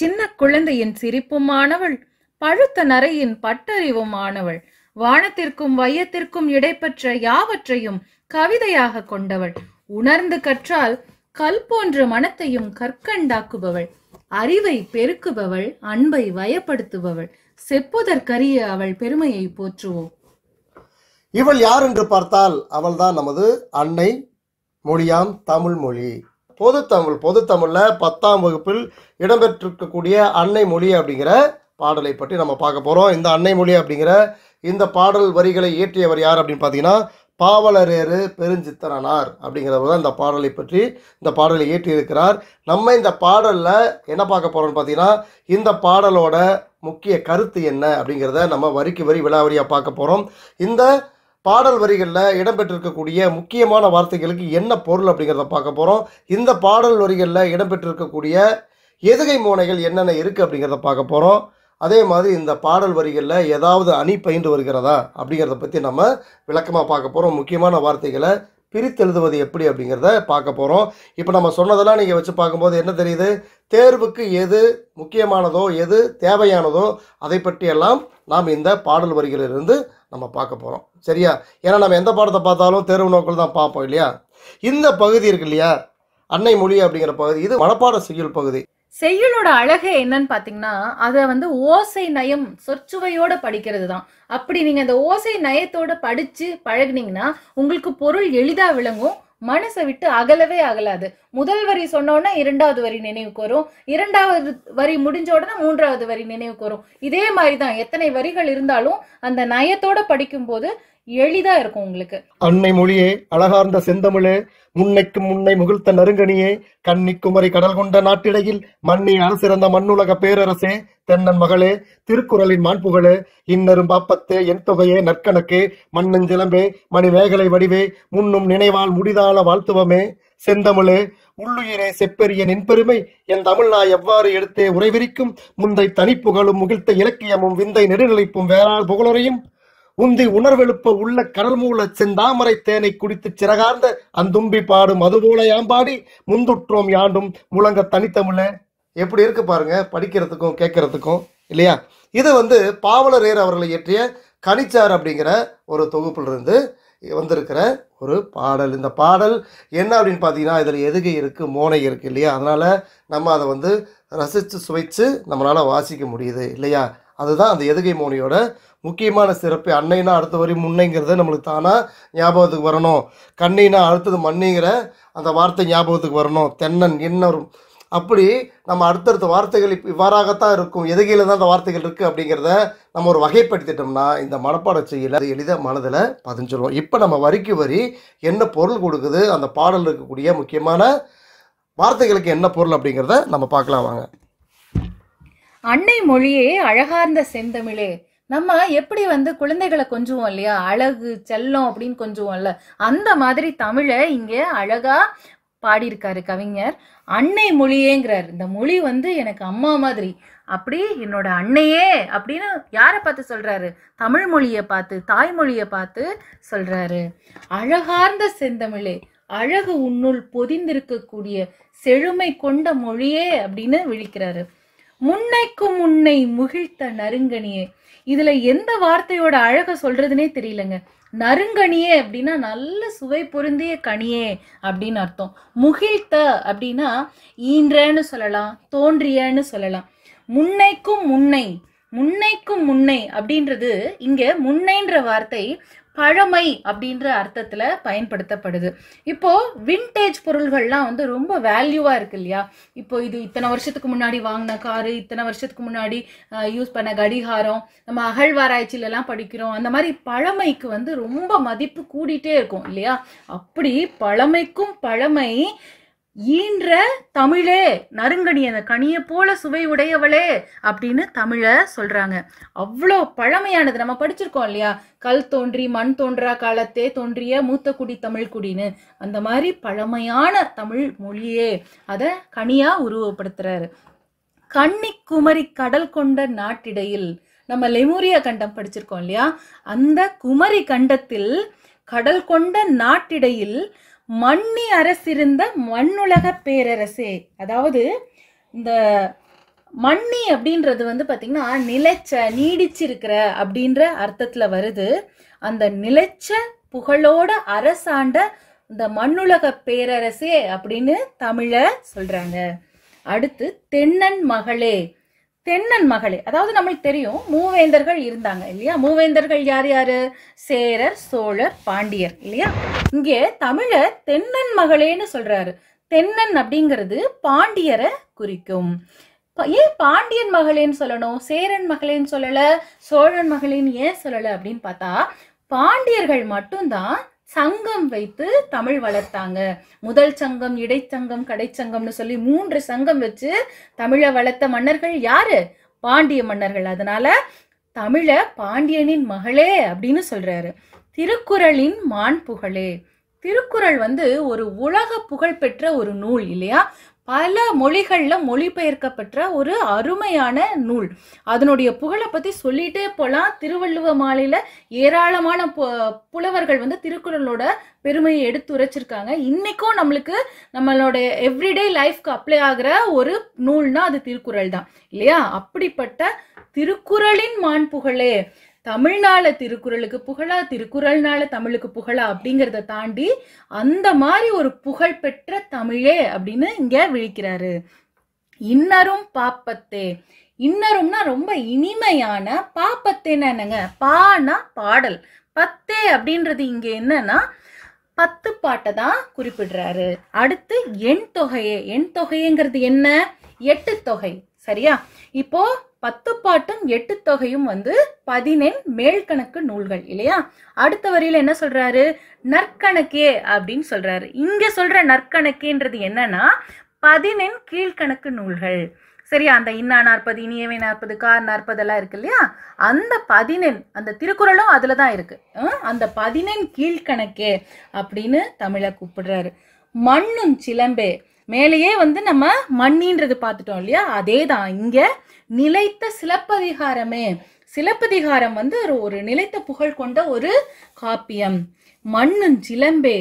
சின்ன குழந்தையின் சிரிப்பும் ஆனவள் பழுத்த நரையின் பட்டறிவும் ஆனவள் வானத்திற்கும் வையத்திற்கும் இடைப்பற்ற யாவற்றையும் கவிதையாக கொண்டவள் உணர்ந்து கற்றால் கல் போன்ற மனத்தையும் கற்கண்டாக்குபவள் அறிவை பெருக்குபவள் அன்பை வயப்படுத்துபவள் செப்புதற்கரிய அவள் பெருமையை போற்றுவோம் இவள் யார் என்று பார்த்தால் அவள்தான் நமது அன்னை மொழியாம் தமிழ் மொழி பொதுத்தமிழ் பொதுத்தமிழில் பத்தாம் வகுப்பில் இடம்பெற்றிருக்கக்கூடிய அன்னை மொழி அப்படிங்கிற பாடலை பற்றி நம்ம பார்க்க போகிறோம் இந்த அன்னை மொழி அப்படிங்கிற இந்த பாடல் வரிகளை இயற்றியவர் யார் அப்படின்னு பார்த்தீங்கன்னா பாவலரேறு பெருஞ்சித்தரனார் அப்படிங்கிறவர் தான் இந்த பாடலை பற்றி இந்த பாடலை இயற்றியிருக்கிறார் நம்ம இந்த பாடலில் என்ன பார்க்க போகிறோம்னு பார்த்தீங்கன்னா இந்த பாடலோட முக்கிய கருத்து என்ன அப்படிங்கிறத நம்ம வரிக்கு வரி விழாவரியாக பார்க்க போகிறோம் இந்த பாடல் வரிகளில் இடம்பெற்றிருக்கக்கூடிய முக்கியமான வார்த்தைகளுக்கு என்ன பொருள் அப்படிங்கிறத பார்க்க போகிறோம் இந்த பாடல் வரிகளில் இடம்பெற்றிருக்கக்கூடிய எதுகை மோனைகள் என்னென்ன இருக்குது அப்படிங்கிறத பார்க்க போகிறோம் அதே மாதிரி இந்த பாடல் வரிகளில் ஏதாவது அணி பயின்று வருகிறதா அப்படிங்கிறத பற்றி நம்ம விளக்கமாக பார்க்க போகிறோம் முக்கியமான வார்த்தைகளை பிரித்தெழுதுவது எப்படி அப்படிங்கிறத பார்க்க போகிறோம் இப்போ நம்ம சொன்னதெல்லாம் நீங்கள் வச்சு பார்க்கும்போது என்ன தெரியுது தேர்வுக்கு எது முக்கியமானதோ எது தேவையானதோ அதை பற்றியெல்லாம் நாம் இந்த பாடல் வரிகளிலிருந்து நம்ம பார்க்க போகிறோம் சரியா ஏன்னா நம்ம எந்த பாடத்தை பார்த்தாலும் தேர்வு நோக்கில் தான் பார்ப்போம் இல்லையா இந்த பகுதி இருக்கு இல்லையா அன்னை மொழி அப்படிங்கிற பகுதி இது மனப்பாட செய்யுள் பகுதி செய்யுளோட அழகே என்னன்னு பார்த்தீங்கன்னா அதை வந்து ஓசை நயம் சொற்சுவையோட படிக்கிறது தான் அப்படி நீங்கள் அந்த ஓசை நயத்தோட படித்து பழகினீங்கன்னா உங்களுக்கு பொருள் எளிதாக விளங்கும் மனசை விட்டு அகலவே அகலாது முதல் வரி சொன்னோன்னா இரண்டாவது வரி நினைவுக்கு வரும் இரண்டாவது வரி முடிஞ்ச உடனே மூன்றாவது வரி நினைவுக்கு வரும் இதே மாதிரி தான் எத்தனை வரிகள் இருந்தாலும் அந்த நயத்தோட படிக்கும்போது எளிதா இருக்கும் உங்களுக்கு அன்னை மொழியே அழகார்ந்த செந்தமிழே முன்னைக்கு முன்னை முகிழ்த்த நெருங்கணியே கன்னிக்குமரி கடல் கொண்ட நாட்டிடையில் மண்ணி அரசிறந்த மண்ணுலக பேரரசே தென்னன் மகளே திருக்குறளின் மாண்புகளே இன்னரும் பாப்பத்தே என் தொகையே நற்கணக்கே மண்ணஞ்சிலம்பே மணி வேகலை வடிவே முன்னும் நினைவால் முடிதால வாழ்த்துவமே செந்தமிழே உள்ளுயிரே செப்பெரிய நின்பெருமை என் நாய் எவ்வாறு எடுத்தே உரைவிரிக்கும் முந்தை தனிப்புகழும் முகிழ்த்த இலக்கியமும் விந்தை நெடுநிலைப்பும் வேளாண் புகழுரையும் உந்தி உணர்வெழுப்ப உள்ள கடல் மூல செந்தாமரை தேனை குடித்து சிறகார்ந்த அந்தும்பி பாடும் அதுபோல ஏம்பாடி முந்துற்றோம் யாண்டும் முழங்க தனித்தமிழ எப்படி இருக்கு பாருங்க படிக்கிறதுக்கும் கேட்கறதுக்கும் இல்லையா இது வந்து பாவலரேர் அவர்களை இயற்றிய கனிச்சார் அப்படிங்கிற ஒரு இருந்து வந்திருக்கிற ஒரு பாடல் இந்த பாடல் என்ன அப்படின்னு பார்த்தீங்கன்னா இதில் எதுகை இருக்குது மோனை இருக்குது இல்லையா அதனால் நம்ம அதை வந்து ரசித்து சுவைத்து நம்மளால் வாசிக்க முடியுது இல்லையா அதுதான் அந்த எதுகை மோனியோட முக்கியமான சிறப்பு அன்னைனா அடுத்த வரி முன்னைங்கிறத நம்மளுக்கு தானாக ஞாபகத்துக்கு வரணும் கண்ணினா அடுத்தது மண்ணிங்கிற அந்த வார்த்தை ஞாபகத்துக்கு வரணும் தென்னன் இன்னொரு அப்படி நம்ம அடுத்தடுத்த வார்த்தைகள் இப்போ இவ்வாறாகத்தான் இருக்கும் எதுகையில் தான் அந்த வார்த்தைகள் இருக்குது அப்படிங்கிறத நம்ம ஒரு வகைப்படுத்திட்டோம்னா இந்த மனப்பாட செய்யல அது எளிதாக மனதில் பதிஞ்சிடுவோம் இப்போ நம்ம வரிக்கு வரி என்ன பொருள் கொடுக்குது அந்த பாடல் இருக்கக்கூடிய முக்கியமான வார்த்தைகளுக்கு என்ன பொருள் அப்படிங்கிறத நம்ம பார்க்கலாம் வாங்க அன்னை மொழியே அழகார்ந்த செந்தமிழே நம்ம எப்படி வந்து குழந்தைகளை கொஞ்சுவோம் இல்லையா அழகு செல்லம் அப்படின்னு கொஞ்சுவோம்ல அந்த மாதிரி தமிழை இங்கே அழகா பாடியிருக்காரு கவிஞர் அன்னை மொழியேங்கிறார் இந்த மொழி வந்து எனக்கு அம்மா மாதிரி அப்படி என்னோட அன்னையே அப்படின்னு யாரை பார்த்து சொல்கிறாரு தமிழ் மொழியை பார்த்து தாய்மொழியை பார்த்து சொல்கிறாரு அழகார்ந்த செந்தமிழே அழகு உன்னுள் பொதிந்திருக்கக்கூடிய செழுமை கொண்ட மொழியே அப்படின்னு விழிக்கிறாரு முன்னைக்கும் முன்னை முகிழ்த்த நறுங்கணியே இதுல எந்த வார்த்தையோட அழக சொல்றதுனே தெரியலங்க நறுங்கணியே அப்படின்னா நல்ல சுவை பொருந்திய கனியே அப்படின்னு அர்த்தம் முகிழ்த்த அப்படின்னா ஈன்றேன்னு சொல்லலாம் தோன்றியன்னு சொல்லலாம் முன்னைக்கும் முன்னை முன்னைக்கும் முன்னை அப்படின்றது இங்க முன்னைன்ற வார்த்தை பழமை அப்படின்ற அர்த்தத்தில் பயன்படுத்தப்படுது இப்போது வின்டேஜ் பொருள்கள்லாம் வந்து ரொம்ப வேல்யூவாக இருக்கு இல்லையா இப்போ இது இத்தனை வருஷத்துக்கு முன்னாடி வாங்கின காரு இத்தனை வருஷத்துக்கு முன்னாடி யூஸ் பண்ண கடிகாரம் நம்ம அகழ்வாராய்ச்சியிலலாம் படிக்கிறோம் அந்த மாதிரி பழமைக்கு வந்து ரொம்ப மதிப்பு கூடிட்டே இருக்கும் இல்லையா அப்படி பழமைக்கும் பழமை ஈன்ற தமிழே நறுங்கணி அந்த கனியை போல சுவை உடையவளே அப்படின்னு தமிழை சொல்றாங்க அவ்வளோ பழமையானது நம்ம படிச்சிருக்கோம் இல்லையா கல் தோன்றி மண் தோன்றா காலத்தே தோன்றிய மூத்த குடி தமிழ் குடின்னு அந்த மாதிரி பழமையான தமிழ் மொழியே அதை கனியா உருவப்படுத்துறாரு கன்னிக்குமரி கடல் கொண்ட நாட்டிடையில் நம்ம லெமூரிய கண்டம் படிச்சிருக்கோம் இல்லையா அந்த குமரி கண்டத்தில் கடல் கொண்ட நாட்டிடையில் மண்ணி அரசிருந்த மண்ணுலக பேரரசே அதாவது இந்த மண்ணி அப்படின்றது வந்து பார்த்திங்கன்னா நிலைச்ச நீடிச்சிருக்கிற அப்படின்ற அர்த்தத்தில் வருது அந்த நிலைச்ச புகழோட அரசாண்ட இந்த மண்ணுலக பேரரசே அப்படின்னு தமிழ சொல்கிறாங்க அடுத்து தென்னன் மகளே தென்னன் மகளே அதாவது நம்மளுக்கு தெரியும் மூவேந்தர்கள் இருந்தாங்க இல்லையா மூவேந்தர்கள் யார் யாரு சேரர் சோழர் பாண்டியர் இல்லையா இங்கே தமிழ தென்னன் மகளேன்னு சொல்றாரு தென்னன் அப்படிங்கிறது பாண்டியரை குறிக்கும் ஏன் பாண்டியன் மகளேன்னு சொல்லணும் சேரன் மகளேன்னு சொல்லல சோழன் மகளேன்னு ஏன் சொல்லல அப்படின்னு பார்த்தா பாண்டியர்கள் மட்டும்தான் சங்கம் வைத்து தமிழ் வளர்த்தாங்க முதல் சங்கம் இடைச்சங்கம் கடைச்சங்கம்னு சொல்லி மூன்று சங்கம் வச்சு தமிழை வளர்த்த மன்னர்கள் யாரு பாண்டிய மன்னர்கள் அதனால தமிழ பாண்டியனின் மகளே அப்படின்னு சொல்றாரு திருக்குறளின் மான் புகழே திருக்குறள் வந்து ஒரு உலக புகழ் பெற்ற ஒரு நூல் இல்லையா பல மொழிகளில் மொழிபெயர்க்கப்பட்ட ஒரு அருமையான நூல் அதனுடைய புகழை பற்றி சொல்லிகிட்டே போகலாம் திருவள்ளுவ மாலையில் ஏராளமான புலவர்கள் வந்து திருக்குறளோட பெருமையை எடுத்து உரைச்சிருக்காங்க இன்றைக்கும் நம்மளுக்கு நம்மளோட எவ்ரிடே லைஃப்க்கு அப்ளை ஆகிற ஒரு நூல்னால் அது திருக்குறள் தான் இல்லையா அப்படிப்பட்ட திருக்குறளின் மான் புகழே தமிழ்நாள திருக்குறளுக்கு புகழா திருக்குறள்னால தமிழுக்கு புகழா அப்படிங்கிறத தாண்டி அந்த மாதிரி ஒரு புகழ்பெற்ற தமிழே அப்படின்னு இங்க விழிக்கிறாரு இன்னரும் பாப்பத்தே இன்னரும்னா ரொம்ப இனிமையான பாப்பத்தேன்னா என்னங்க பானா பாடல் பத்தே அப்படின்றது இங்க என்னன்னா பத்து பாட்டை தான் குறிப்பிடுறாரு அடுத்து எண் தொகையே எண் தொகையேங்கிறது என்ன எட்டு தொகை சரியா இப்போ பத்து பாட்டும் எட்டு தொகையும் வந்து பதினெண் மேல்கணக்கு நூல்கள் இல்லையா அடுத்த வரியில என்ன சொல்றாரு நற்கணக்கே அப்படின்னு சொல்றாரு இங்க சொல்ற நற்கணக்கேன்றது என்னன்னா பதினெண் கீழ்கணக்கு நூல்கள் சரியா அந்த இன்னா நாற்பது இனியவை நாற்பது கார் நாற்பது எல்லாம் இருக்கு இல்லையா அந்த பதினெண் அந்த திருக்குறளும் அதுல தான் இருக்கு அந்த பதினெண் கீழ்கணக்கே அப்படின்னு தமிழை கூப்பிடுறாரு மண்ணும் சிலம்பே மேலேயே வந்து நம்ம மண்ணின்றது பார்த்துட்டோம் இல்லையா அதே தான் இங்கே நிலைத்த சிலப்பதிகாரமே சிலப்பதிகாரம் வந்து ஒரு நிலைத்த புகழ் கொண்ட ஒரு காப்பியம் மண்ணும் சிலம்பே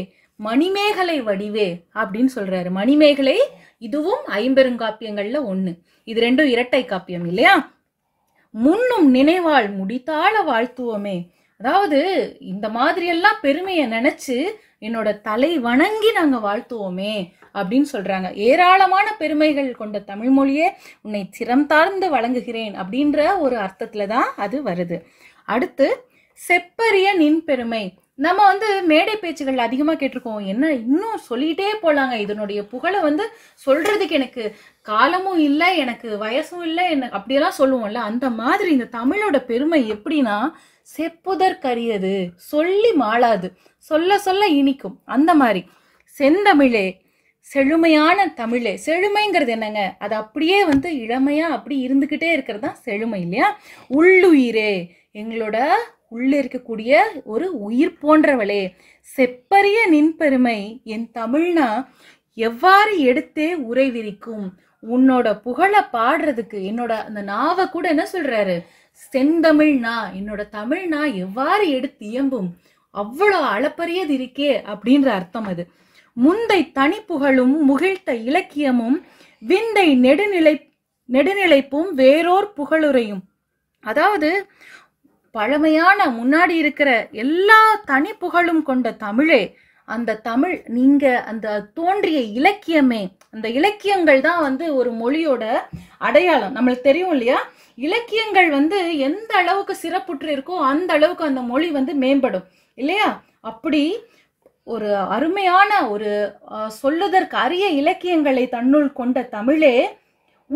மணிமேகலை வடிவே அப்படின்னு சொல்றாரு மணிமேகலை இதுவும் ஐம்பெருங்காப்பியங்கள்ல ஒன்று இது ரெண்டும் இரட்டை காப்பியம் இல்லையா முன்னும் நினைவாள் முடித்தாள வாழ்த்துவோமே அதாவது இந்த மாதிரியெல்லாம் பெருமையை நினைச்சு என்னோட தலை வணங்கி நாங்கள் வாழ்த்துவோமே அப்படின்னு சொல்கிறாங்க ஏராளமான பெருமைகள் கொண்ட தமிழ் மொழியே உன்னை சிரம் தாழ்ந்து வழங்குகிறேன் அப்படின்ற ஒரு அர்த்தத்தில் தான் அது வருது அடுத்து செப்பரிய நின் பெருமை நம்ம வந்து மேடை பேச்சுகள் அதிகமாக கேட்டிருக்கோம் என்ன இன்னும் சொல்லிகிட்டே போகலாங்க இதனுடைய புகழை வந்து சொல்கிறதுக்கு எனக்கு காலமும் இல்லை எனக்கு வயசும் இல்லை என்ன அப்படியெல்லாம் சொல்லுவோம்ல அந்த மாதிரி இந்த தமிழோட பெருமை எப்படின்னா செப்புதற்கரியது சொல்லி மாளாது சொல்ல சொல்ல இனிக்கும் அந்த மாதிரி செந்தமிழே செழுமையான தமிழே செழுமைங்கிறது என்னங்க அது அப்படியே வந்து இளமையாக அப்படி இருந்துக்கிட்டே இருக்கிறது தான் செழுமை இல்லையா உள்ளுயிரே எங்களோட உள்ளே இருக்கக்கூடிய ஒரு உயிர் போன்றவளே செப்பரிய நின்பெருமை என் தமிழ்னா எவ்வாறு எடுத்தே உரை விரிக்கும் உன்னோட புகழை பாடுறதுக்கு என்னோட அந்த நாவை கூட என்ன சொல்றாரு செந்தமிழ்னா என்னோட தமிழ்னா எவ்வாறு எடுத்து இயம்பும் அவ்வளோ அளப்பரியது இருக்கே அப்படின்ற அர்த்தம் அது முந்தை தனிப்புகழும் முகிழ்த்த இலக்கியமும் விந்தை நெடுநிலை நெடுநிலைப்பும் வேறோர் புகழுரையும் அதாவது பழமையான முன்னாடி இருக்கிற எல்லா தனி புகழும் கொண்ட தமிழே அந்த தமிழ் நீங்க அந்த தோன்றிய இலக்கியமே அந்த இலக்கியங்கள் தான் வந்து ஒரு மொழியோட அடையாளம் நம்மளுக்கு தெரியும் இல்லையா இலக்கியங்கள் வந்து எந்த அளவுக்கு சிறப்புற்று இருக்கோ அந்த அளவுக்கு அந்த மொழி வந்து மேம்படும் இல்லையா அப்படி ஒரு அருமையான ஒரு சொல்லுதற்கு அரிய இலக்கியங்களை தன்னுள் கொண்ட தமிழே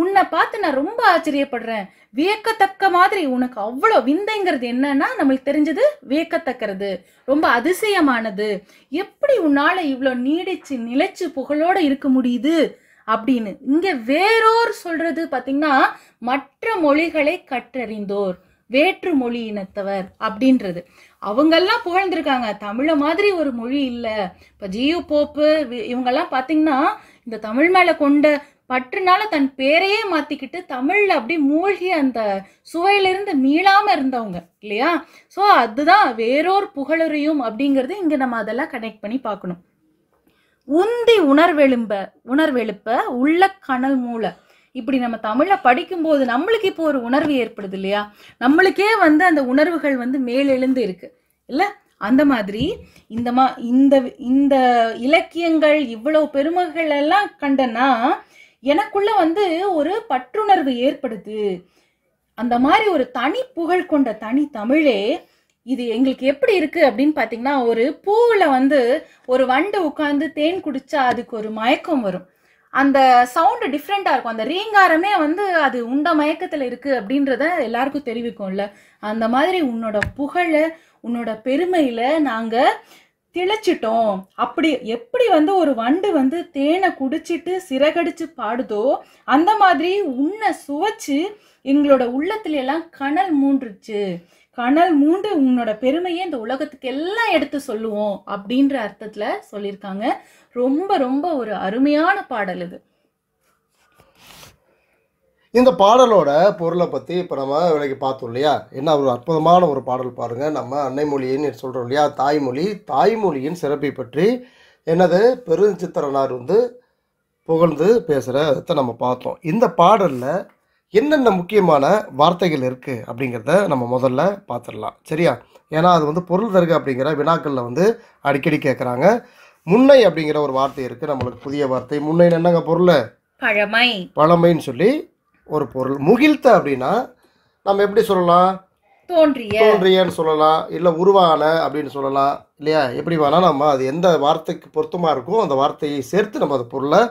உன்னை பார்த்து நான் ரொம்ப ஆச்சரியப்படுறேன் வியக்கத்தக்க மாதிரி உனக்கு அவ்வளோ விந்தைங்கிறது என்னன்னா நம்மளுக்கு தெரிஞ்சது வியக்கத்தக்கிறது ரொம்ப அதிசயமானது எப்படி உன்னால இவ்வளோ நீடிச்சு நிலைச்சு புகழோட இருக்க முடியுது அப்படின்னு இங்க வேறோர் சொல்றது பார்த்தீங்கன்னா மற்ற மொழிகளை கற்றறிந்தோர் வேற்று மொழி இனத்தவர் அப்படின்றது அவங்கெல்லாம் புகழ்ந்திருக்காங்க தமிழை மாதிரி ஒரு மொழி இல்லை இப்போ ஜியு போப்பு இவங்கெல்லாம் பார்த்தீங்கன்னா இந்த தமிழ் மேலே கொண்ட பற்றுனால தன் பேரையே மாற்றிக்கிட்டு தமிழில் அப்படி மூழ்கி அந்த சுவையிலிருந்து மீளாமல் இருந்தவங்க இல்லையா ஸோ அதுதான் வேறோர் புகழுரையும் அப்படிங்கிறது இங்கே நம்ம அதெல்லாம் கனெக்ட் பண்ணி பார்க்கணும் உந்தி உணர்வெழும்ப உணர்வெழுப்ப உள்ள கனல் மூளை இப்படி நம்ம தமிழை படிக்கும்போது நம்மளுக்கு இப்போ ஒரு உணர்வு ஏற்படுது இல்லையா நம்மளுக்கே வந்து அந்த உணர்வுகள் வந்து மேலெழுந்து இருக்கு இல்லை அந்த மாதிரி இந்த மா இந்த இந்த இலக்கியங்கள் இவ்வளவு பெருமைகள் எல்லாம் கண்டனா எனக்குள்ள வந்து ஒரு பற்றுணர்வு ஏற்படுது அந்த மாதிரி ஒரு தனி புகழ் கொண்ட தனி தமிழே இது எங்களுக்கு எப்படி இருக்கு அப்படின்னு பார்த்தீங்கன்னா ஒரு பூவில் வந்து ஒரு வண்டு உட்காந்து தேன் குடிச்சா அதுக்கு ஒரு மயக்கம் வரும் அந்த சவுண்டு டிஃப்ரெண்ட்டாக இருக்கும் அந்த ரீங்காரமே வந்து அது உண்ட மயக்கத்தில் இருக்குது அப்படின்றத எல்லாருக்கும் தெரிவிக்கும்ல அந்த மாதிரி உன்னோட புகழை உன்னோட பெருமையில் நாங்கள் திளைச்சிட்டோம் அப்படி எப்படி வந்து ஒரு வண்டு வந்து தேனை குடிச்சிட்டு சிறகடிச்சு பாடுதோ அந்த மாதிரி உன்னை சுவைச்சு எங்களோட உள்ளத்துல எல்லாம் கனல் மூன்றுச்சு கணல் மூண்டு உன்னோட பெருமையை இந்த உலகத்துக்கு எல்லாம் எடுத்து சொல்லுவோம் அப்படின்ற அர்த்தத்துல சொல்லியிருக்காங்க ரொம்ப ரொம்ப ஒரு அருமையான பாடல் இது இந்த பாடலோட பொருளை பற்றி இப்போ நம்ம விலைக்கு பார்த்தோம் இல்லையா என்ன ஒரு அற்புதமான ஒரு பாடல் பாருங்கள் நம்ம அன்னை மொழின்னு சொல்கிறோம் இல்லையா தாய்மொழி தாய்மொழியின் சிறப்பை பற்றி என்னது பெருஞ்சித்திரனார் வந்து புகழ்ந்து பேசுகிறத நம்ம பார்த்தோம் இந்த பாடலில் என்னென்ன முக்கியமான வார்த்தைகள் இருக்குது அப்படிங்கிறத நம்ம முதல்ல பார்த்துடலாம் சரியா ஏன்னா அது வந்து பொருள் தருக அப்படிங்கிற வினாக்களில் வந்து அடிக்கடி கேட்குறாங்க முன்னை அப்படிங்கிற ஒரு வார்த்தை இருக்குது நம்மளுக்கு புதிய வார்த்தை முன்னைன்னு என்னங்க பொருள் பழமை பழமைன்னு சொல்லி ஒரு பொருள் முகிழ்த்த அப்படின்னா நம்ம எப்படி சொல்லலாம் தோன்றிய தோன்றியன்னு சொல்லலாம் இல்லை உருவான அப்படின்னு சொல்லலாம் இல்லையா எப்படி வேணால் நம்ம அது எந்த வார்த்தைக்கு பொருத்தமாக இருக்கோ அந்த வார்த்தையை சேர்த்து நம்ம அந்த பொருளை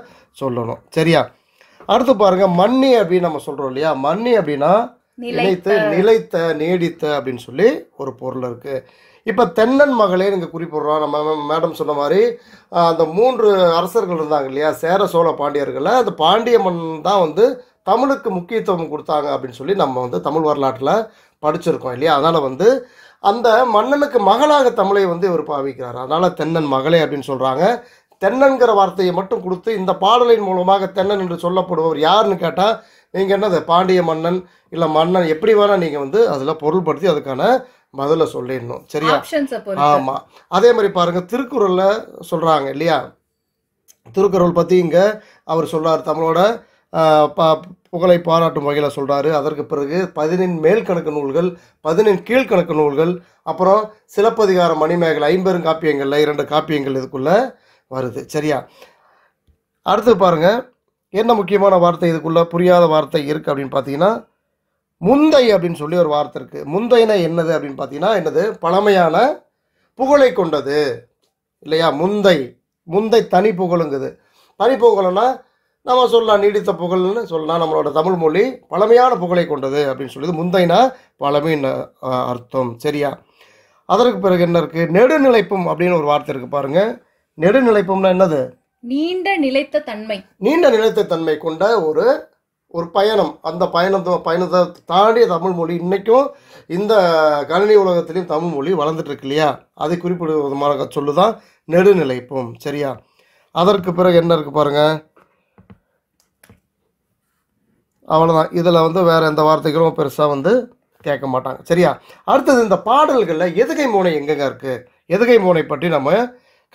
சொல்லணும் சரியா அடுத்து பாருங்க மண்ணி அப்படின்னு நம்ம சொல்றோம் இல்லையா மண்ணி அப்படின்னா நினைத்த நிலைத்த நீடித்த அப்படின்னு சொல்லி ஒரு பொருள் இருக்கு இப்போ தென்னன் மகளே இங்க குறிப்பிடுறோம் நம்ம மேடம் சொன்ன மாதிரி அந்த மூன்று அரசர்கள் இருந்தாங்க இல்லையா சேர சோழ பாண்டியர்கள் அந்த பாண்டிய மண் தான் வந்து தமிழுக்கு முக்கியத்துவம் கொடுத்தாங்க அப்படின்னு சொல்லி நம்ம வந்து தமிழ் வரலாற்றில் படிச்சிருக்கோம் இல்லையா அதனால் வந்து அந்த மன்னனுக்கு மகளாக தமிழை வந்து இவர் பாவிக்கிறார் அதனால் தென்னன் மகளே அப்படின்னு சொல்கிறாங்க தென்னங்கிற வார்த்தையை மட்டும் கொடுத்து இந்த பாடலின் மூலமாக தென்னன் என்று சொல்லப்படுபவர் யாருன்னு கேட்டால் நீங்கள் என்னது பாண்டிய மன்னன் இல்லை மன்னன் எப்படி வேணால் நீங்கள் வந்து அதில் பொருள்படுத்தி அதுக்கான பதிலை சொல்லிடணும் சரியா ஆமாம் அதே மாதிரி பாருங்கள் திருக்குறளில் சொல்கிறாங்க இல்லையா திருக்குறள் பற்றி இங்கே அவர் சொல்கிறார் தமிழோட பா புகழை பாராட்டும் வகையில் சொல்கிறாரு அதற்கு பிறகு பதினெண் மேல் கணக்கு நூல்கள் பதினின் கீழ்கணக்கு நூல்கள் அப்புறம் சிலப்பதிகார மணிமேகலை ஐம்பெரும் காப்பியங்களில் இரண்டு காப்பியங்கள் இதுக்குள்ளே வருது சரியா அடுத்து பாருங்கள் என்ன முக்கியமான வார்த்தை இதுக்குள்ளே புரியாத வார்த்தை இருக்குது அப்படின்னு பார்த்தீங்கன்னா முந்தை அப்படின்னு சொல்லி ஒரு வார்த்தை இருக்குது முந்தைனா என்னது அப்படின்னு பார்த்தீங்கன்னா என்னது பழமையான புகழை கொண்டது இல்லையா முந்தை முந்தை தனி புகழுங்குது தனி புகழ்னா நம்ம சொல்லலாம் நீடித்த புகழ்னு சொல்லலாம் நம்மளோட தமிழ் மொழி பழமையான புகழை கொண்டது அப்படின்னு சொல்லுது முந்தைனா பழமைன்னு அர்த்தம் சரியா அதற்கு பிறகு என்ன இருக்குது நெடுநிலைப்பும் அப்படின்னு ஒரு வார்த்தை இருக்குது பாருங்கள் நெடுநிலைப்பம்னா என்னது நீண்ட நிலைத்த தன்மை நீண்ட நிலைத்த தன்மை கொண்ட ஒரு ஒரு பயணம் அந்த பயணம் பயணத்தை தாண்டிய தமிழ் மொழி இன்றைக்கும் இந்த கணினி உலகத்திலையும் தமிழ் மொழி வளர்ந்துட்டுருக்கு இல்லையா அதை குறிப்பிடும் விதமாக சொல்லு தான் நெடுநிலைப்பும் சரியா அதற்கு பிறகு என்ன இருக்குது பாருங்கள் அவ்வளோதான் இதில் வந்து வேறு எந்த வார்த்தைகளும் பெருசாக வந்து கேட்க மாட்டாங்க சரியா அடுத்தது இந்த பாடல்களில் எதுகை மூனை எங்கெங்க இருக்குது எதுகை மூனை பற்றி நம்ம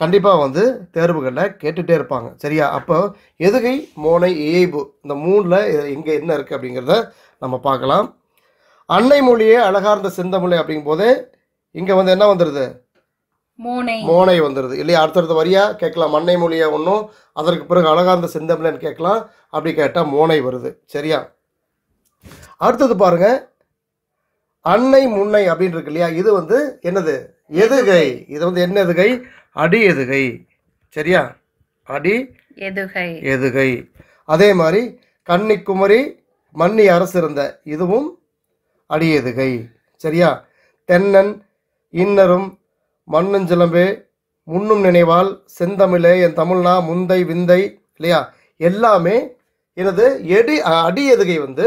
கண்டிப்பாக வந்து தேர்வுகளில் கேட்டுகிட்டே இருப்பாங்க சரியா அப்போ எதுகை மோனை ஏய்பு இந்த மூணில் எங்கே என்ன இருக்குது அப்படிங்கிறத நம்ம பார்க்கலாம் அன்னை மொழியே அழகார்ந்த செந்தமிழை அப்படிங்கும் போதே இங்கே வந்து என்ன வந்துடுது மோனை மோனை வந்துடுது இல்லையா அடுத்தடுத்த வரியா கேட்கலாம் அன்னை மொழியாக ஒன்றும் அதற்கு பிறகு அழகார்ந்த செந்தமிழன்னு கேட்கலாம் அப்படி கேட்டால் மோனை வருது சரியா அடுத்தது பாருங்கள் அன்னை முன்னை அப்படின்னு இருக்கு இல்லையா இது வந்து என்னது எதுகை இது வந்து என்ன எதுகை அடி எதுகை சரியா அடி எதுகை எதுகை அதே மாதிரி கன்னிக்குமரி மன்னி அரசு இருந்த இதுவும் அடி எதுகை சரியா தென்னன் இன்னரும் மண்ணுஞ்சிலம்பு முன்னும் நினைவால் செந்தமிழே என் தமிழ்னா முந்தை விந்தை இல்லையா எல்லாமே எனது எடி அடி எதுகை வந்து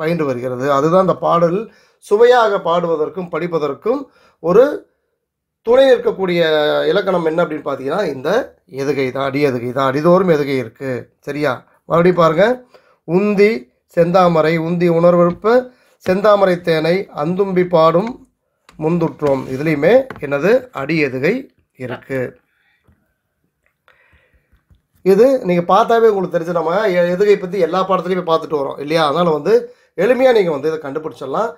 பயின்று வருகிறது அதுதான் அந்த பாடல் சுவையாக பாடுவதற்கும் படிப்பதற்கும் ஒரு துணை இருக்கக்கூடிய இலக்கணம் என்ன அப்படின்னு பார்த்தீங்கன்னா இந்த எதுகை தான் அடி எதுகை தான் அடிதோறும் எதுகை இருக்குது சரியா மறுபடியும் பாருங்கள் உந்தி செந்தாமரை உந்தி உணர்வெழுப்பு செந்தாமரை தேனை அந்தும்பி பாடும் முந்துற்றோம் இதுலேயுமே என்னது அடி எதுகை இருக்குது இது நீங்கள் பார்த்தாவே உங்களுக்கு தெரிஞ்ச நம்ம எதுகை பற்றி எல்லா பாடத்துலையுமே பார்த்துட்டு வரோம் இல்லையா அதனால் வந்து எளிமையாக நீங்கள் வந்து இதை கண்டுபிடிச்சிடலாம்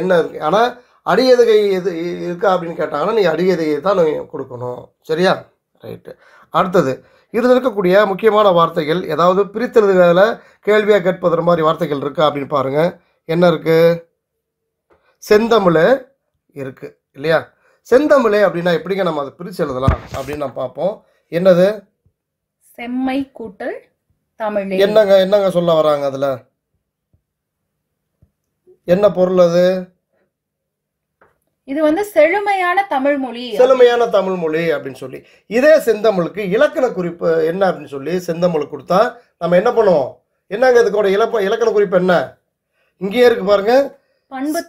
என்ன ஆனால் அடியதுகை எது இருக்கா அப்படின்னு கேட்டாங்கன்னா நீங்கள் அடியதுகையை தான் நீங்கள் கொடுக்கணும் சரியா ரைட்டு அடுத்தது இதில் இருக்கக்கூடிய முக்கியமான வார்த்தைகள் ஏதாவது பிரித்தெழுதுகளில் கேள்வியாக கேட்பது மாதிரி வார்த்தைகள் இருக்கா அப்படின்னு பாருங்கள் என்ன இருக்குது செந்தமிழ் இருக்குது இல்லையா செந்தமிழ் அப்படின்னா எப்படிங்க நம்ம அதை பிரித்து எழுதலாம் அப்படின்னு நம்ம பார்ப்போம் என்னது செம்மை கூட்டல் தமிழ் என்னங்க என்னங்க சொல்ல வராங்க அதில் என்ன பொருள் அது இது வந்து செழுமையான தமிழ் மொழி செழுமையான தமிழ் மொழி அப்படின்னு சொல்லி இதே செந்தமிழுக்கு இலக்கண குறிப்பு என்ன அப்படின்னு சொல்லி செந்தமிழுக்கு கொடுத்தா நம்ம என்ன பண்ணுவோம் என்னங்க இதுக்கோட இலப்ப இலக்கண குறிப்பு என்ன இங்கேயே இருக்கு பாருங்க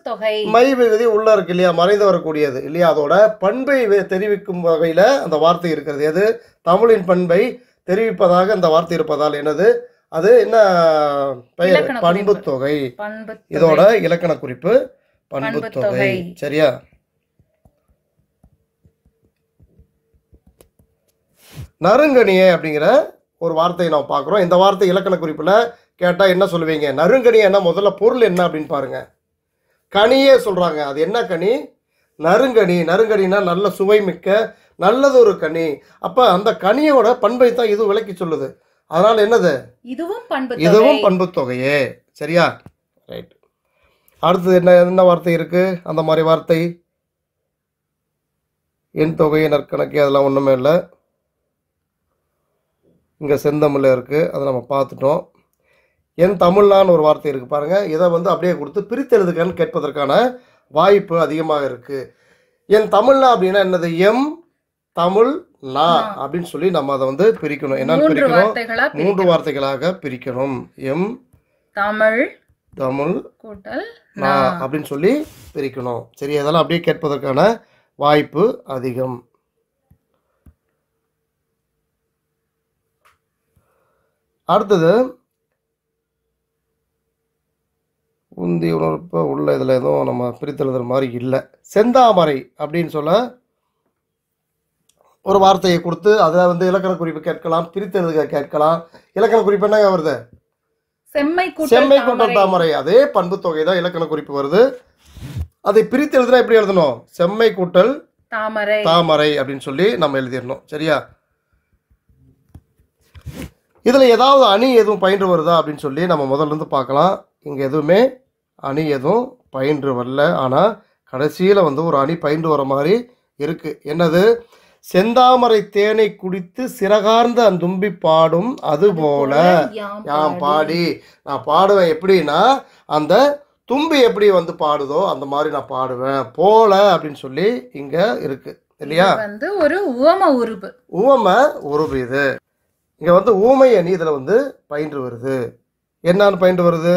தொகை மை விகுதி உள்ள இருக்கு இல்லையா மறைந்து வரக்கூடியது இல்லையா அதோட பண்பை தெரிவிக்கும் வகையில் அந்த வார்த்தை இருக்கிறது எது தமிழின் பண்பை தெரிவிப்பதாக அந்த வார்த்தை இருப்பதால் என்னது அது என்ன பெயர் பண்புத்தொகை இதோட இலக்கண குறிப்பு பண்புத்தொகை சரியா நறுங்கணிய அப்படிங்கிற ஒரு வார்த்தையை நாம் பார்க்குறோம் இந்த வார்த்தை இலக்கண குறிப்பில் கேட்டால் என்ன சொல்லுவீங்க நறுங்கணி என்ன முதல்ல பொருள் என்ன அப்படின்னு பாருங்க கனியே சொல்கிறாங்க அது என்ன கனி நறுங்கணி நறுங்கணினா நல்ல சுவை மிக்க நல்லது ஒரு கனி அப்போ அந்த கனியோட பண்பை தான் இது விளக்கி சொல்லுது அதனால் என்னது இதுவும் பண்பு இதுவும் பண்பு தொகையே சரியா ரைட் அடுத்தது என்ன என்ன வார்த்தை இருக்குது அந்த மாதிரி வார்த்தை என் தொகை நற்கணக்கு அதெல்லாம் ஒன்றுமே இல்லை இங்கே செந்தமிழில் இருக்குது அதை நம்ம பார்த்துட்டோம் என் தமிழ்லான்னு ஒரு வார்த்தை இருக்குது பாருங்கள் இதை வந்து அப்படியே கொடுத்து பிரித்தெழுதுக்கன்னு கேட்பதற்கான வாய்ப்பு அதிகமாக இருக்குது என் தமிழ்னா அப்படின்னா என்னது எம் தமிழ் லா அப்படின்னு சொல்லி நம்ம அதை வந்து பிரிக்கணும் என்னன்னு பிரிக்கணும் மூன்று வார்த்தைகளாக பிரிக்கணும் எம் தமிழ் தமிழ் கூட்டல் அப்படின்னு சொல்லி பிரிக்கணும் சரி அதெல்லாம் அப்படியே கேட்பதற்கான வாய்ப்பு அதிகம் அடுத்தது உந்தி உணர்ப்ப உள்ள இதில் எதுவும் நம்ம பிரித்தெழுதுற மாதிரி இல்லை செந்தாமரை அப்படின்னு சொல்ல ஒரு வார்த்தையை கொடுத்து அதில் வந்து இலக்கண குறிப்பு கேட்கலாம் பிரித்தெழுத கேட்கலாம் இலக்கண குறிப்பு என்னங்க வருது செம்மை செம்மை கூட்டம் தாமரை அதே பண்பு தொகை தான் இலக்கண குறிப்பு வருது அதை பிரித்து எழுதுனா எப்படி எழுதணும் செம்மை கூட்டல் தாமரை தாமரை அப்படின்னு சொல்லி நம்ம எழுதிடணும் சரியா இதில் ஏதாவது அணி எதுவும் பயின்று வருதா அப்படின்னு சொல்லி நம்ம முதல்லேருந்து பார்க்கலாம் இங்கே எதுவுமே அணி எதுவும் பயின்று வரல ஆனால் கடைசியில் வந்து ஒரு அணி பயின்று வர மாதிரி இருக்குது என்னது செந்தாமரை தேனை குடித்து சிறகார்ந்த தும்பி பாடும் அது போல யாம் பாடி நான் பாடுவேன் எப்படின்னா அந்த தும்பி எப்படி வந்து பாடுதோ அந்த மாதிரி நான் பாடுவேன் போல அப்படின்னு சொல்லி இங்க இருக்கு இல்லையா வந்து ஒரு உவம உருபு உவம உருபு இது இங்க வந்து ஊமை அணி இதுல வந்து பயின்று வருது என்னன்னு பயின்று வருது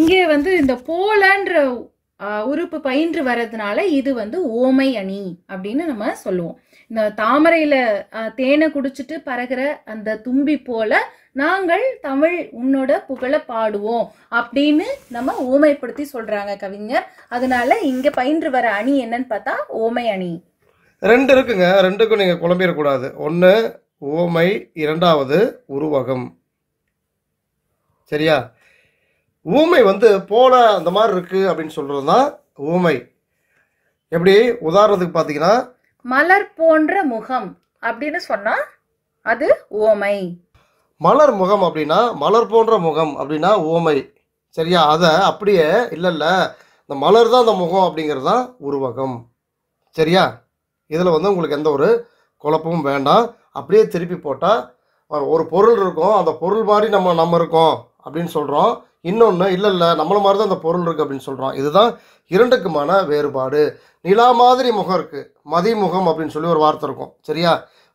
இங்கே வந்து இந்த போலன்ற உறுப்பு பயின்று வர்றதுனால இது வந்து ஓமை அணி அப்படின்னு நம்ம சொல்லுவோம் இந்த தாமரையில தேனை குடிச்சிட்டு பறகிற அந்த தும்பி போல நாங்கள் தமிழ் உன்னோட புகழ பாடுவோம் அப்படின்னு நம்ம ஓமைப்படுத்தி சொல்றாங்க கவிஞர் அதனால இங்க பயின்று வர அணி என்னன்னு பார்த்தா ஓமை அணி ரெண்டு இருக்குங்க ரெண்டுக்கும் நீங்க குழம்பிடக்கூடாது ஒன்று ஓமை இரண்டாவது உருவகம் சரியா ஊமை வந்து போல அந்த மாதிரி இருக்குது அப்படின்னு சொல்கிறது தான் ஊமை எப்படி உதாரணத்துக்கு பார்த்தீங்கன்னா மலர் போன்ற முகம் அப்படின்னு சொன்னா அது ஓமை மலர் முகம் அப்படின்னா மலர் போன்ற முகம் அப்படின்னா ஓமை சரியா அதை அப்படியே இல்லை இல்லை இந்த மலர் தான் அந்த முகம் அப்படிங்கிறது தான் உருவகம் சரியா இதில் வந்து உங்களுக்கு எந்த ஒரு குழப்பமும் வேண்டாம் அப்படியே திருப்பி போட்டால் ஒரு பொருள் இருக்கும் அந்த பொருள் மாதிரி நம்ம நம்ம இருக்கோம் அப்படின்னு சொல்கிறோம் இன்னொன்று இல்லை இல்லை நம்மள மாதிரி தான் அந்த பொருள் இருக்குது அப்படின்னு சொல்கிறான் இதுதான் இரண்டுக்குமான வேறுபாடு நிலா மாதிரி முகம் இருக்குது மதிமுகம் அப்படின்னு சொல்லி ஒரு வார்த்தை இருக்கும் சரியா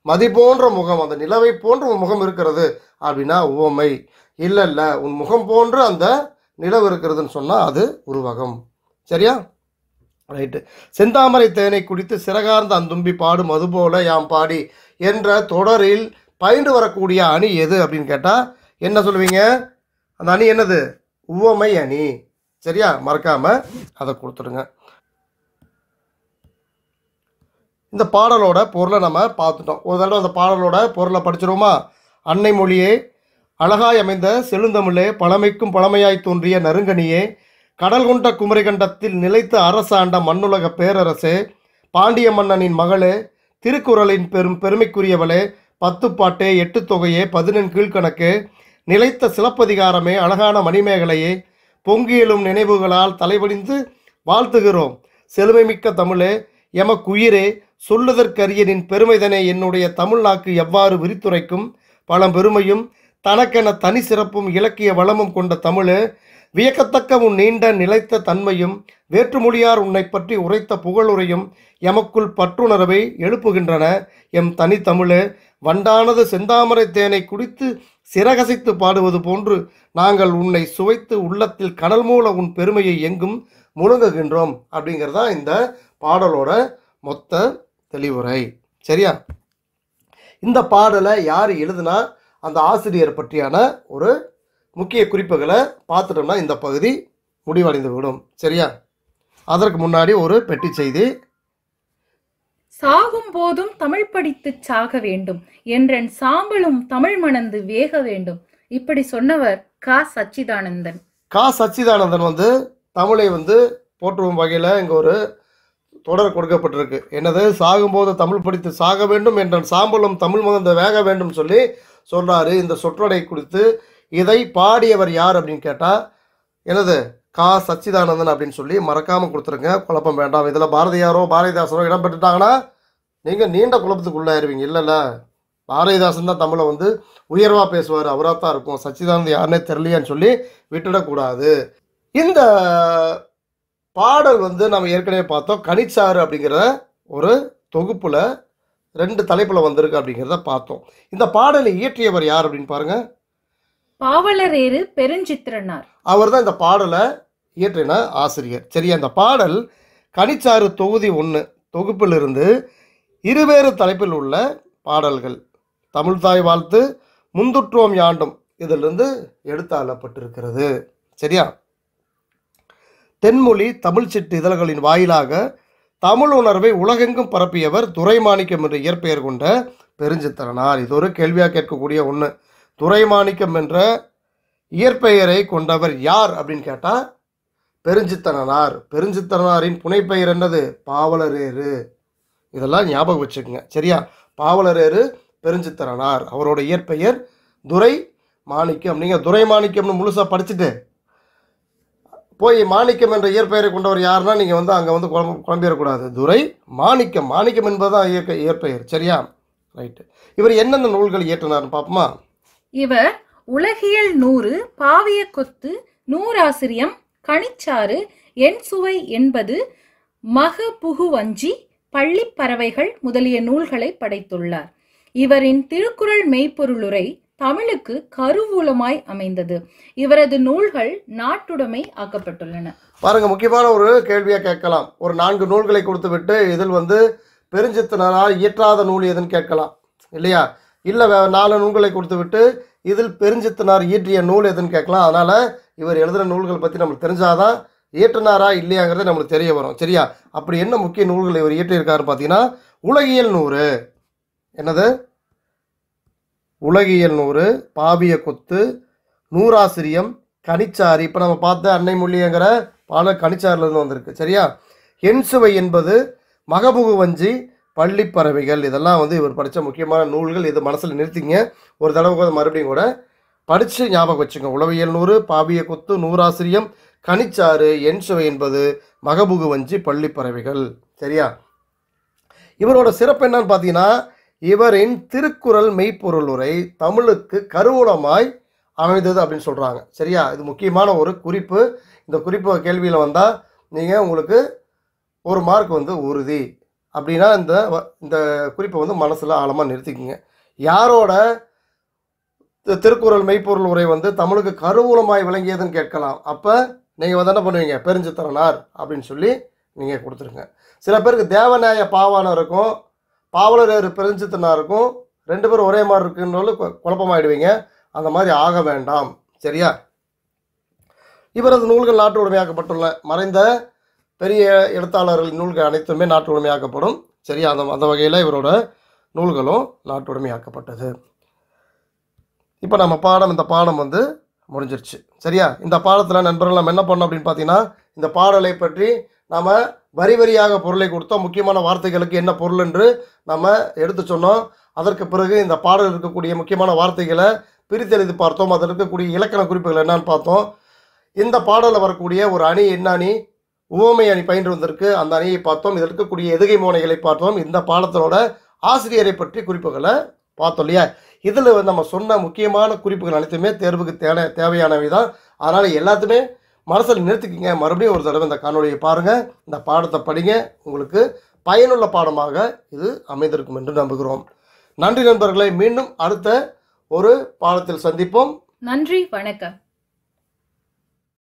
மதி போன்ற முகம் அந்த நிலவை போன்ற உன் முகம் இருக்கிறது அப்படின்னா உவமை இல்லை இல்லை உன் முகம் போன்ற அந்த நிலவு இருக்கிறதுன்னு சொன்னால் அது உருவகம் சரியா ரைட்டு செந்தாமரை தேனை குடித்து சிறகார்ந்த அந்தும்பி பாடு மது போல யாம் பாடி என்ற தொடரில் பயின்று வரக்கூடிய அணி எது அப்படின்னு கேட்டால் என்ன சொல்லுவீங்க அந்த அணி என்னது உவமை அணி சரியா மறக்காம அதை கொடுத்துடுங்க இந்த பாடலோட பொருளை நம்ம பார்த்துட்டோம் ஒரு தடவை அந்த பாடலோட பொருளை படிச்சிருவோமா அன்னை மொழியே அழகாய் அமைந்த செழுந்தமிழே பழமைக்கும் பழமையாய் தோன்றிய நறுங்கணியே கடல் கொண்ட குமரிகண்டத்தில் நிலைத்த அரசாண்ட மண்ணுலக பேரரசே பாண்டிய மன்னனின் மகளே திருக்குறளின் பெரும் பெருமைக்குரியவளே பத்து பாட்டே எட்டு தொகையே பதினெண் கீழ்கணக்கு நிலைத்த சிலப்பதிகாரமே அழகான மணிமேகலையே பொங்கியலும் நினைவுகளால் தலைவடிந்து வாழ்த்துகிறோம் செழுமைமிக்க தமிழே எமக்குயிரே சொல்லுதற்கரியனின் பெருமைதனை என்னுடைய தமிழ்நாக்கு எவ்வாறு விரித்துரைக்கும் பழம்பெருமையும் தனக்கென தனி சிறப்பும் இலக்கிய வளமும் கொண்ட தமிழே வியக்கத்தக்க உன் நீண்ட நிலைத்த தன்மையும் வேற்றுமொழியார் உன்னை பற்றி உரைத்த புகழுரையும் எமக்குள் பற்றுணர்வை எழுப்புகின்றன எம் தனித்தமிழே வண்டானது செந்தாமரை தேனை குடித்து சிறகசைத்து பாடுவது போன்று நாங்கள் உன்னை சுவைத்து உள்ளத்தில் கடல் மூல உன் பெருமையை எங்கும் முழுங்குகின்றோம் அப்படிங்கிறது தான் இந்த பாடலோட மொத்த தெளிவுரை சரியா இந்த பாடலை யார் எழுதுனா அந்த ஆசிரியர் பற்றியான ஒரு முக்கிய குறிப்புகளை பார்த்துட்டோம்னா இந்த பகுதி முடிவடைந்து விடும் சரியா அதற்கு முன்னாடி ஒரு பெட்டி செய்தி சாகும் போதும் தமிழ் படித்து சாக வேண்டும் என்றன் சாம்பலும் தமிழ் மணந்து வேக வேண்டும் இப்படி சொன்னவர் கா சச்சிதானந்தன் கா சச்சிதானந்தன் வந்து தமிழை வந்து போற்றுவோம் வகையில் இங்கே ஒரு தொடர் கொடுக்கப்பட்டிருக்கு என்னது சாகும்போது தமிழ் படித்து சாக வேண்டும் என்ற சாம்பலும் தமிழ் மகந்த வேக வேண்டும் சொல்லி சொல்கிறாரு இந்த சொற்றொடை குறித்து இதை பாடியவர் யார் அப்படின்னு கேட்டால் எனது கா சச்சிதானந்தன் அப்படின்னு சொல்லி மறக்காமல் கொடுத்துருங்க குழப்பம் வேண்டாம் இதில் பாரதியாரோ பாரதிதாசரோ இடம் பெற்றுட்டாங்கன்னா நீங்கள் நீண்ட குழப்பத்துக்குள்ளே ஆயிடுவீங்க இல்லைல்ல பாரதிதாசன் தான் தமிழை வந்து உயர்வாக பேசுவார் அவராக தான் இருக்கும் சச்சிதானந்த் யாருனே தெரியலையான்னு சொல்லி விட்டுடக்கூடாது இந்த பாடல் வந்து நம்ம ஏற்கனவே பார்த்தோம் கனிச்சாறு அப்படிங்கிற ஒரு தொகுப்பில் ரெண்டு தலைப்பில் வந்திருக்கு அப்படிங்கிறத பார்த்தோம் இந்த பாடலை இயற்றியவர் யார் அப்படின்னு பாருங்கள் பாவலரேறு பெருஞ்சித்திரனார் அவர் தான் இந்த பாடலை இயற்றின ஆசிரியர் சரி அந்த பாடல் கனிச்சாறு தொகுதி ஒன்று தொகுப்பிலிருந்து இருவேறு தலைப்பில் உள்ள பாடல்கள் தமிழ் தாய் வாழ்த்து முந்துற்றோம் யாண்டும் இதிலிருந்து எடுத்தாளப்பட்டிருக்கிறது சரியா தென்மொழி தமிழ் சிட்டு இதழ்களின் வாயிலாக தமிழ் உணர்வை உலகெங்கும் பரப்பியவர் துரைமாணிக்கம் என்று இயற்பெயர் கொண்ட பெருஞ்சித்திரனார் இது ஒரு கேள்வியாக கேட்கக்கூடிய ஒன்று துரைமாணிக்கம் என்ற இயற்பெயரை கொண்டவர் யார் அப்படின்னு கேட்டால் பெருஞ்சித்தனார் பெருஞ்சித்தனாரின் புனைப்பெயர் என்னது பாவலரேறு இதெல்லாம் ஞாபகம் வச்சுக்கோங்க சரியா பாவலரேறு பெருஞ்சித்தனார் அவரோட இயற்பெயர் துரை மாணிக்கம் நீங்கள் துரை மாணிக்கம்னு முழுசாக படிச்சுட்டு போய் மாணிக்கம் என்ற இயற்பெயரை கொண்டவர் யாருன்னா நீங்கள் வந்து அங்கே வந்து குழம்பு குழம்பிடக்கூடாது துரை மாணிக்கம் மாணிக்கம் என்பது தான் இயற்கை இயற்பெயர் சரியா ரைட்டு இவர் என்னென்ன நூல்கள் இயற்றினார்னு பார்ப்போமா இவர் உலகியல் நூறு பாவிய கொத்து நூறாசிரியம் கணிச்சாறு என் சுவை என்பது மக புகுவஞ்சி பள்ளி பறவைகள் முதலிய நூல்களை படைத்துள்ளார் இவரின் திருக்குறள் மெய்ப்பொருளுரை தமிழுக்கு கருவூலமாய் அமைந்தது இவரது நூல்கள் நாட்டுடைமை ஆக்கப்பட்டுள்ளன பாருங்க முக்கியமான ஒரு கேள்வியை கேட்கலாம் ஒரு நான்கு நூல்களை கொடுத்துவிட்டு இதில் வந்து பெருஞ்சித்தனால் இயற்றாத நூல் எதுன்னு கேட்கலாம் இல்லையா இல்லை வே நாலு நூல்களை கொடுத்து விட்டு இதில் பெருஞ்சித்தனார் இயற்றிய நூல் எதுன்னு கேட்கலாம் அதனால் இவர் எழுதுகிற நூல்கள் பற்றி நம்மளுக்கு தெரிஞ்சாதான் இயற்றினாரா இல்லையாங்கிறத நம்மளுக்கு தெரிய வரும் சரியா அப்படி என்ன முக்கிய நூல்களை இவர் இயற்றியிருக்காருன்னு பார்த்தீங்கன்னா உலகியல் நூறு என்னது உலகியல் நூறு பாவிய கொத்து நூறாசிரியம் கனிச்சாறு இப்போ நம்ம பார்த்த அன்னை மொழிங்கிற பல கனிச்சாறுலேருந்து வந்திருக்கு சரியா என்சுவை என்பது மகபுகுவஞ்சி பள்ளி பறவைகள் இதெல்லாம் வந்து இவர் படித்த முக்கியமான நூல்கள் இது மனசில் நிறுத்திங்க ஒரு தடவை கூட மறுபடியும் கூட படித்து ஞாபகம் வச்சுங்க உளவியல் நூறு பாவிய கொத்து நூறாசிரியம் கனிச்சாறு என் சுவை என்பது மகபுகு வஞ்சி பள்ளி பறவைகள் சரியா இவரோட சிறப்பு என்னன்னு பார்த்தீங்கன்னா இவரின் திருக்குறள் மெய்ப்பொருள் உரை தமிழுக்கு கருவூலமாய் அமைந்தது அப்படின்னு சொல்கிறாங்க சரியா இது முக்கியமான ஒரு குறிப்பு இந்த குறிப்பு கேள்வியில் வந்தால் நீங்கள் உங்களுக்கு ஒரு மார்க் வந்து உறுதி அப்படின்னா இந்த இந்த குறிப்பை வந்து மனசில் ஆழமாக நிறுத்திக்கிங்க யாரோட திருக்குறள் மெய்ப்பொருள் உரை வந்து தமிழுக்கு கருவூலமாய் விளங்கியதுன்னு கேட்கலாம் அப்போ நீங்கள் வந்து என்ன பண்ணுவீங்க பெருஞ்சித்திரனார் அப்படின்னு சொல்லி நீங்கள் கொடுத்துருங்க சில பேருக்கு தேவநாய பாவானம் இருக்கும் பாவலரேறு பெருஞ்சித்திரனாக இருக்கும் ரெண்டு பேரும் ஒரே மாதிரி இருக்குன்னு குழப்பமாயிடுவீங்க அந்த மாதிரி ஆக வேண்டாம் சரியா இவரது நூல்கள் நாட்டு உடமையாக்கப்பட்டுள்ள மறைந்த பெரிய எழுத்தாளர்கள் நூல்கள் அனைத்துமே நாட்டு உடைமையாக்கப்படும் சரியா அந்த அந்த வகையில் இவரோட நூல்களும் நாட்டு உடைமையாக்கப்பட்டது இப்போ நம்ம பாடம் இந்த பாடம் வந்து முடிஞ்சிருச்சு சரியா இந்த பாடத்தில் நண்பர்கள் நம்ம என்ன பண்ணோம் அப்படின்னு பார்த்தீங்கன்னா இந்த பாடலை பற்றி நம்ம வரி வரியாக பொருளை கொடுத்தோம் முக்கியமான வார்த்தைகளுக்கு என்ன பொருள் என்று நம்ம எடுத்து சொன்னோம் அதற்கு பிறகு இந்த பாடல் இருக்கக்கூடிய முக்கியமான வார்த்தைகளை பிரித்தெழுதி பார்த்தோம் அதில் இருக்கக்கூடிய இலக்கண குறிப்புகள் என்னான்னு பார்த்தோம் இந்த பாடலில் வரக்கூடிய ஒரு அணி என்ன அணி உவமை அணி பயின்று வந்திருக்கு அந்த அணியை பார்த்தோம் இதில் இருக்கக்கூடிய எதுகை மோனைகளை பார்த்தோம் இந்த பாடத்தினோட ஆசிரியரை பற்றி குறிப்புகளை பார்த்தோம் இல்லையா இதில் நம்ம சொன்ன முக்கியமான குறிப்புகள் அனைத்துமே தேர்வுக்கு தேவை தேவையானவை தான் அதனால் எல்லாத்துமே மனசில் நிறுத்திக்கிங்க மறுபடியும் ஒரு தடவை இந்த காணொலியை பாருங்கள் இந்த பாடத்தை படிங்க உங்களுக்கு பயனுள்ள பாடமாக இது அமைந்திருக்கும் என்று நம்புகிறோம் நன்றி நண்பர்களை மீண்டும் அடுத்த ஒரு பாடத்தில் சந்திப்போம் நன்றி வணக்கம்